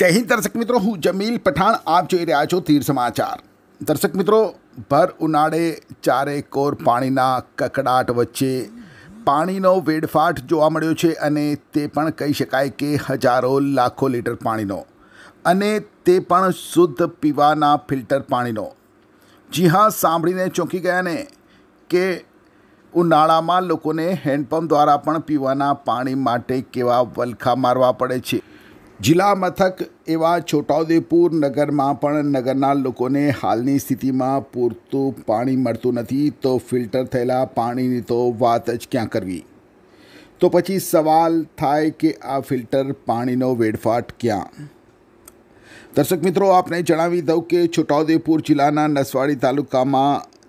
જય હિન્દ દર્શક મિત્રો હું જમીલ પઠાણ આપ જોઈ રહ્યા છો તીર સમાચાર દર્શક મિત્રો ભર ઉનાળે ચારે કોર પાણીના કકડાટ વચ્ચે પાણીનો વેડફાટ જોવા મળ્યો છે અને તે પણ કહી શકાય કે હજારો લાખો લીટર પાણીનો અને તે પણ શુદ્ધ પીવાના ફિલ્ટર પાણીનો જી હા સાંભળીને ચોંકી ગયા ને કે ઉનાળામાં લોકોને હેન્ડપંપ દ્વારા પણ પીવાના પાણી માટે કેવા વલખા મારવા પડે છે જિલ્લા મથક એવા છોટાઉદેપુર નગરમાં પણ નગરના લોકોને હાલની સ્થિતિમાં પૂરતું પાણી મળતું નથી તો ફિલ્ટર થયેલા પાણીની તો વાત જ ક્યાં કરવી તો પછી સવાલ થાય કે આ ફિલ્ટર પાણીનો વેડફાટ ક્યાં દર્શક મિત્રો આપને જણાવી દઉં કે છોટાઉદેપુર જિલ્લાના નસવાડી તાલુકામાં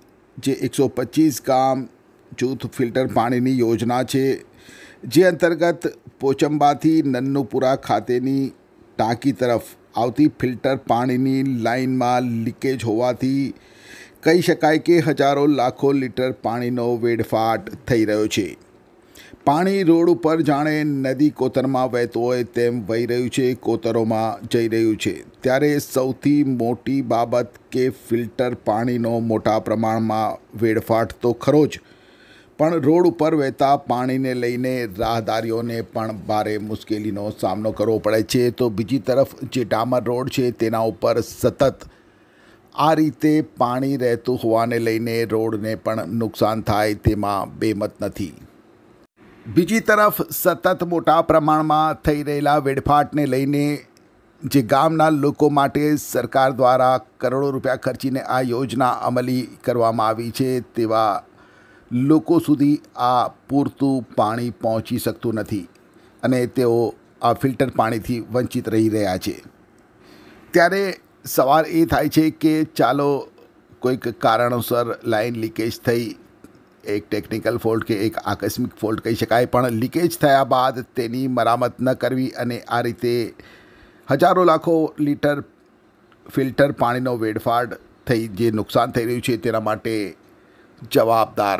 જે એકસો પચીસ ગામ જૂથ ફિલ્ટર પાણીની યોજના છે જે અંતર્ગત પોચંબાથી નન્નુપુરા ખાતેની ટાંકી તરફ આવતી ફિલ્ટર પાણીની લાઇનમાં લીકેજ હોવાથી કહી શકાય કે હજારો લાખો લીટર પાણીનો વેડફાટ થઈ રહ્યો છે પાણી રોડ ઉપર જાણે નદી કોતરમાં વહેતો હોય તેમ વહી રહ્યું છે કોતરોમાં જઈ રહ્યું છે ત્યારે સૌથી મોટી બાબત કે ફિલ્ટર પાણીનો મોટા પ્રમાણમાં વેડફાટ તો ખરો જ પણ રોડ ઉપર વહેતા પાણીને લઈને રાહદારીઓને પણ ભારે મુશ્કેલીનો સામનો કરવો પડે છે તો બીજી તરફ જે ડામર રોડ છે તેના ઉપર સતત આ રીતે પાણી રહેતું હોવાને લઈને રોડને પણ નુકસાન થાય તેમાં બેમત નથી બીજી તરફ સતત મોટા પ્રમાણમાં થઈ રહેલા વેડફાટને લઈને જે ગામના લોકો માટે સરકાર દ્વારા કરોડો રૂપિયા ખર્ચીને આ યોજના અમલી કરવામાં આવી છે તેવા લોકો સુધી આ પૂરતું પાણી પહોંચી શકતું નથી અને તેઓ આ ફિલ્ટર પાણીથી વંચિત રહી રહ્યા છે ત્યારે સવાલ એ થાય છે કે ચાલો કોઈક કારણોસર લાઇન લીકેજ થઈ એક ટેકનિકલ ફોલ્ટ કે એક આકસ્મિક ફોલ્ટ કહી શકાય પણ લીકેજ થયા બાદ તેની મરામત ન કરવી અને આ રીતે હજારો લાખો લીટર ફિલ્ટર પાણીનો વેડફાડ થઈ જે નુકસાન થઈ રહ્યું છે તેના માટે જવાબદાર